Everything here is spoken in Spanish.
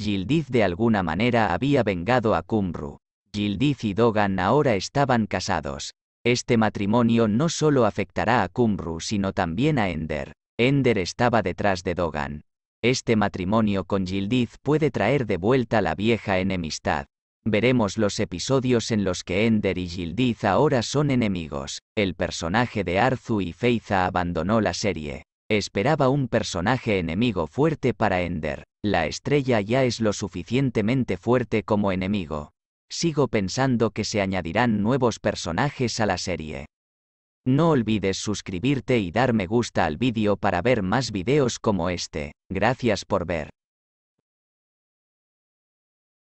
Gildiz de alguna manera había vengado a Kumru. Gildiz y Dogan ahora estaban casados. Este matrimonio no solo afectará a Kumru sino también a Ender. Ender estaba detrás de Dogan. Este matrimonio con Gildiz puede traer de vuelta la vieja enemistad. Veremos los episodios en los que Ender y Gildiz ahora son enemigos. El personaje de Arzu y Feiza abandonó la serie. Esperaba un personaje enemigo fuerte para Ender. La estrella ya es lo suficientemente fuerte como enemigo. Sigo pensando que se añadirán nuevos personajes a la serie. No olvides suscribirte y dar me gusta al vídeo para ver más videos como este. Gracias por ver.